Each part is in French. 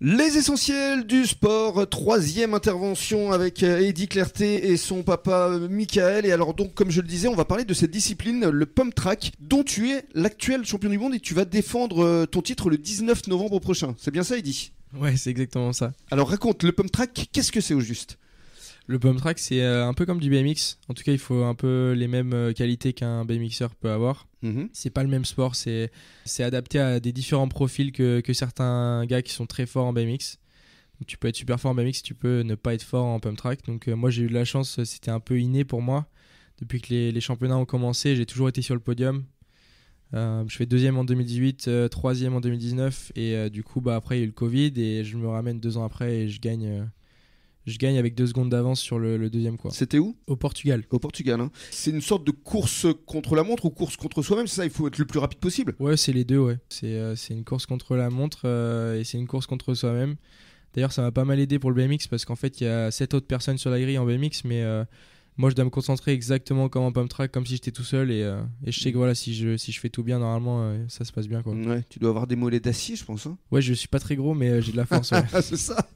Les essentiels du sport, troisième intervention avec Eddy euh, Clerté et son papa euh, Michael. Et alors donc, comme je le disais, on va parler de cette discipline, le pump track, dont tu es l'actuel champion du monde et tu vas défendre euh, ton titre le 19 novembre prochain. C'est bien ça, Eddy Ouais, c'est exactement ça. Alors raconte, le pump track, qu'est-ce que c'est au juste le pump track, c'est euh, un peu comme du BMX. En tout cas, il faut un peu les mêmes euh, qualités qu'un BMXer peut avoir. Ce mhm. C'est pas le même sport, c'est adapté à des différents profils que, certains gars qui sont très forts en BMX. tu peux être super fort en BMX, tu peux ne pas être fort en pump track. Donc euh, moi j'ai eu de la chance, c'était un peu inné pour moi. Depuis que les, championnats ont commencé, j'ai toujours été sur le podium. je fais deuxième en 2018, troisième en 2019, et du coup, bah, après, il y a eu le Covid, et je me ramène deux ans après et je gagne je gagne avec deux secondes d'avance sur le, deuxième. quoi. C'était où Au Portugal. Au Portugal. Hein. C'est une sorte de course contre la montre ou course contre soi-même, c'est ça Il faut être le plus rapide possible Ouais, c'est les deux, ouais. C'est euh, une course contre la montre euh, et c'est une course contre soi-même. D'ailleurs, ça m'a pas mal aidé pour le BMX parce qu'en fait, il y a sept autres personnes sur la grille en BMX, mais euh, moi, je dois me concentrer exactement comme en pump comme si j'étais tout seul. Et, je sais que voilà, si je, si je fais tout bien, normalement, ça se passe bien. Quoi. Ouais, tu dois avoir des mollets d'acier, je pense. Hein. ouais, je suis pas très gros, mais j'ai de la force. C'est ça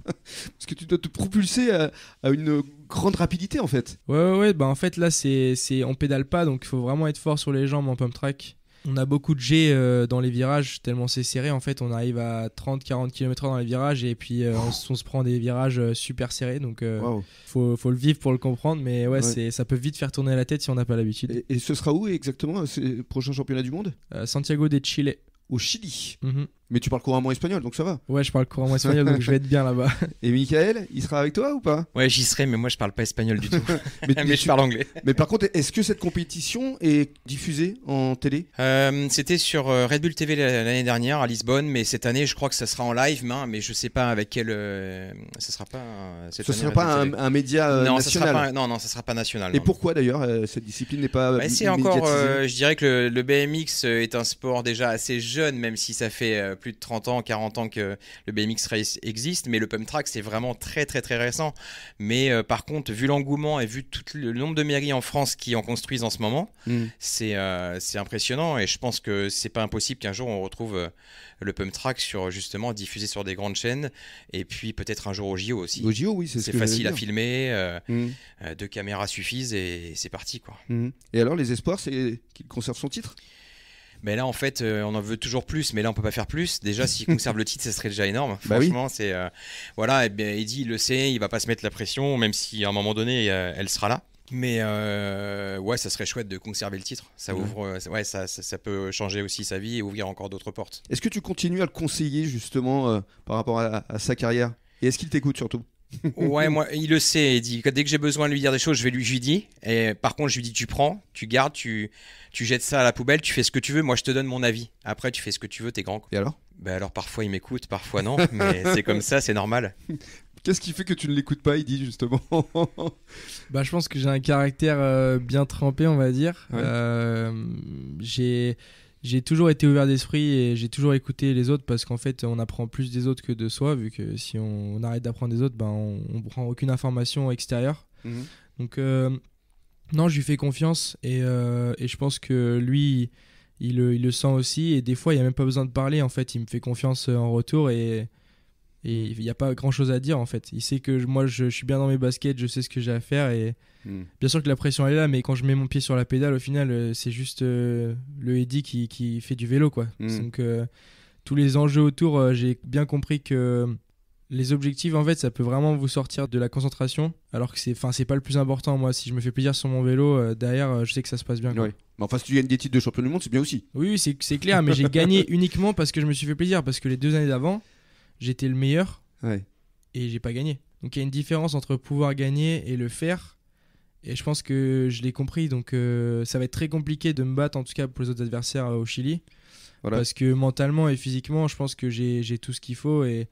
tu dois te propulser à, une grande rapidité en fait. Ouais, ouais, ouais. Bah, en fait, là, c'est, c'est on pédale pas, donc il faut vraiment être fort sur les jambes en pump track. On a beaucoup de jets euh, dans les virages, tellement c'est serré. En fait, on arrive à 30-40 km/h dans les virages et puis euh, on, se prend des virages euh, super serrés. Donc, il faut, faut, le vivre pour le comprendre. Mais ouais, C'est, ça peut vite faire tourner la tête si on n'a pas l'habitude. Et, ce sera où exactement, ce prochain championnat du monde Santiago de Chile. Au Chili. Mhm. Mais tu parles couramment espagnol, donc ça va. Ouais, je parle couramment espagnol, donc je vais être bien là-bas. Et Michael, il sera avec toi ou pas Ouais, j'y serai, mais moi je parle pas espagnol du tout. mais, tu... je parle anglais. Mais par contre, est-ce que cette compétition est diffusée en télé euh, C'était sur euh, Red Bull TV l'année dernière à Lisbonne, mais cette année, je crois que ça sera en live, hein, mais je sais pas avec quel. Euh, ça sera pas. sera pas un, média non, national. sera pas, non, non, ça sera pas national. Et pourquoi d'ailleurs cette discipline n'est pas bah, C'est encore. je dirais que le, BMX est un sport déjà assez jeune, même si ça fait euh, plus de 30 ans, 40 ans que le BMX Race existe, mais le pump track, c'est vraiment très, très, très récent. Mais euh, par contre, vu l'engouement et vu le nombre de mairies en France qui en construisent en ce moment, mm. euh, c'est impressionnant. Et je pense que c'est pas impossible qu'un jour on retrouve le pump track sur justement diffusé sur des grandes chaînes et puis peut-être un jour au JO aussi. Au JO, oui, c'est facile à filmer, mm. deux caméras suffisent et, c'est parti quoi. Mm. Et alors, les espoirs, c'est qu'il conserve son titre mais là, en fait, euh, on en veut toujours plus, mais là, on peut pas faire plus. Déjà, s'il conserve le titre, ça serait déjà énorme. Bah Franchement, c'est. Euh, voilà, et eh bien, Eddie, le sait, il va pas se mettre la pression, même si à un moment donné, euh, elle sera là. Mais ouais, ça serait chouette de conserver le titre. Ça ouvre, ouais, ça, peut changer aussi sa vie et ouvrir encore d'autres portes. Est-ce que tu continues à le conseiller justement par rapport à sa carrière Et est-ce qu'il t'écoute surtout ouais, moi, il le sait. Il dit dès que j'ai besoin de lui dire des choses, je vais lui, je lui dis. Et par contre, je lui dis tu prends, tu gardes, tu, tu jettes ça à la poubelle, tu fais ce que tu veux. Moi, je te donne mon avis. Après, tu fais ce que tu veux, t'es grand. Et alors ben alors, parfois il m'écoute, parfois non. mais c'est comme ça, c'est normal. Qu'est-ce qui fait que tu ne l'écoutes pas, il dit justement Bah, je pense que j'ai un caractère euh, bien trempé, on va dire. Euh, j'ai j'ai toujours été ouvert d'esprit et j'ai toujours écouté les autres parce qu'en fait, on apprend plus des autres que de soi, vu que si on, arrête d'apprendre des autres, ben, on, prend aucune information extérieure. Mhm. Donc, euh, non, je lui fais confiance et, euh, je pense que lui, il, le sent aussi. Et des fois, il n'y a même pas besoin de parler. En fait, il me fait confiance euh, en retour et et il n'y a pas grand chose à dire en fait. Il sait que moi je, suis bien dans mes baskets, je sais ce que j'ai à faire. Et hmm. bien sûr que la pression elle est là, mais quand je mets mon pied sur la pédale, au final, euh, c'est juste euh, le Eddy qui, qui, fait du vélo quoi. Hmm. Donc euh, tous les enjeux autour, j'ai bien compris que les objectifs en fait ça peut vraiment vous sortir de la concentration alors que c'est enfin c'est pas le plus important moi si je me fais plaisir sur mon vélo derrière je sais que ça se passe bien mais enfin si tu gagnes des titres de champion du monde c'est bien aussi oui c'est clair mais j'ai gagné uniquement parce que je me suis fait plaisir parce que les deux années d'avant j'étais le meilleur ouais. et j'ai pas gagné. Donc il y a une différence entre pouvoir gagner et le faire. Et je pense que je l'ai compris. Donc euh, ça va être très compliqué de me battre, en tout cas pour les autres adversaires euh, au Chili. Voilà. Parce que mentalement et physiquement, je pense que j'ai tout ce qu'il faut. Et,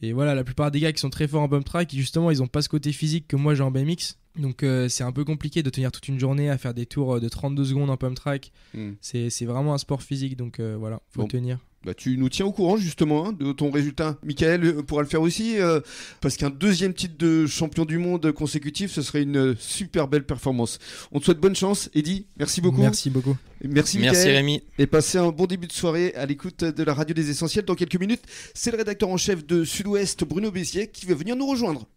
et voilà, la plupart des gars qui sont très forts en bump track, justement, ils n'ont pas ce côté physique que moi j'ai en BMX. Donc euh, c'est un peu compliqué de tenir toute une journée à faire des tours de 32 secondes en pump track. Hmm. C'est vraiment un sport physique, donc voilà, voilà, faut tenir. Bah, tu nous tiens au courant justement hein, de ton résultat. Michael euh, pourra le faire aussi, euh, parce qu'un deuxième titre de champion du monde consécutif, ce serait une super belle performance. On te souhaite bonne chance, Eddy. Merci beaucoup. Merci beaucoup. Merci, Michael. Merci Rémi. Et passez un bon début de soirée à l'écoute de la radio des essentiels. Dans quelques minutes, c'est le rédacteur en chef de Sud-Ouest, Bruno Bézier, qui va venir nous rejoindre.